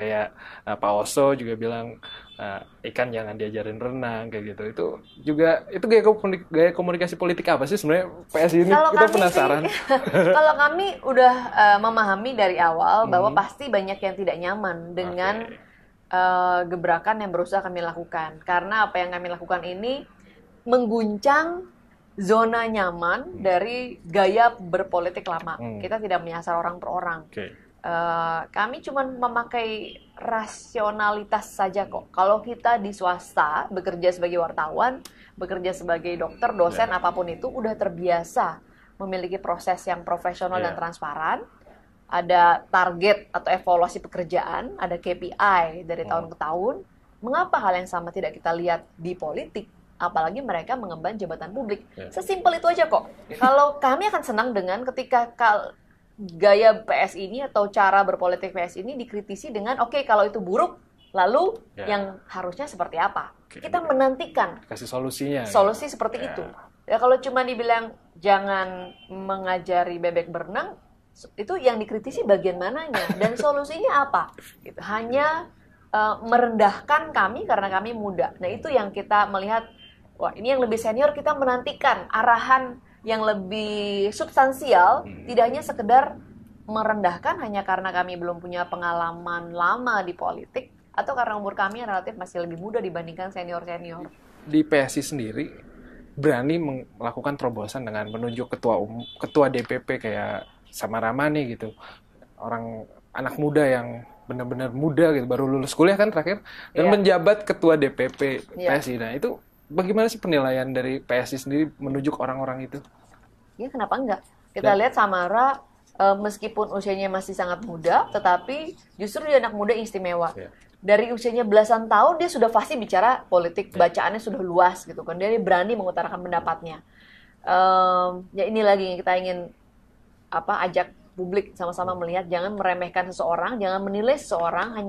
kayak uh, Pak Oso juga bilang uh, ikan jangan diajarin renang kayak gitu itu juga itu gaya, gaya komunikasi politik apa sih sebenarnya PS ini kalau kita penasaran kalau kami udah uh, memahami dari awal hmm. bahwa pasti banyak yang tidak nyaman dengan okay. uh, gebrakan yang berusaha kami lakukan karena apa yang kami lakukan ini mengguncang zona nyaman hmm. dari gaya berpolitik lama hmm. kita tidak menyasar orang per orang okay Uh, kami cuma memakai rasionalitas saja kok. Kalau kita di swasta bekerja sebagai wartawan, bekerja sebagai dokter, dosen yeah. apapun itu udah terbiasa memiliki proses yang profesional yeah. dan ya. transparan. Ada target atau evaluasi pekerjaan, ada KPI dari tahun ke hmm. tahun. Mengapa hal yang sama tidak kita lihat di politik? apalagi mereka mengemban jabatan publik. Yeah. Sesimpel itu aja kok. Kalau kami akan senang dengan ketika gaya PS ini atau cara berpolitik PS ini dikritisi dengan oke okay, kalau itu buruk lalu yeah. yang harusnya seperti apa okay. kita menantikan kasih solusinya gitu. solusi ya. seperti yeah. itu ya kalau cuma dibilang jangan mengajari bebek berenang itu yang dikritisi bagian mananya dan solusinya apa gitu hanya uh, merendahkan kami karena kami muda nah itu yang kita melihat wah ini yang lebih senior kita menantikan arahan yang lebih substansial, hmm. tidak hanya sekedar merendahkan hanya karena kami belum punya pengalaman lama di politik atau karena umur kami yang relatif masih lebih muda dibandingkan senior-senior. Di PSI sendiri berani melakukan terobosan dengan menunjuk ketua um, ketua DPP kayak sama Ramani gitu. Orang anak muda yang benar-benar muda gitu baru lulus kuliah kan terakhir dan yeah. menjabat ketua DPP yeah. PSI. Nah, itu bagaimana sih penilaian dari PSI sendiri menuju ke orang-orang itu? Ya kenapa enggak? Kita Dan, lihat Samara e, meskipun usianya masih sangat muda, tetapi justru dia anak muda istimewa. Ya. Dari usianya belasan tahun dia sudah pasti bicara politik, ya. bacaannya sudah luas gitu kan. Dia berani mengutarakan pendapatnya. Um, ya ini lagi yang kita ingin apa ajak publik sama-sama melihat jangan meremehkan seseorang, jangan menilai seseorang hanya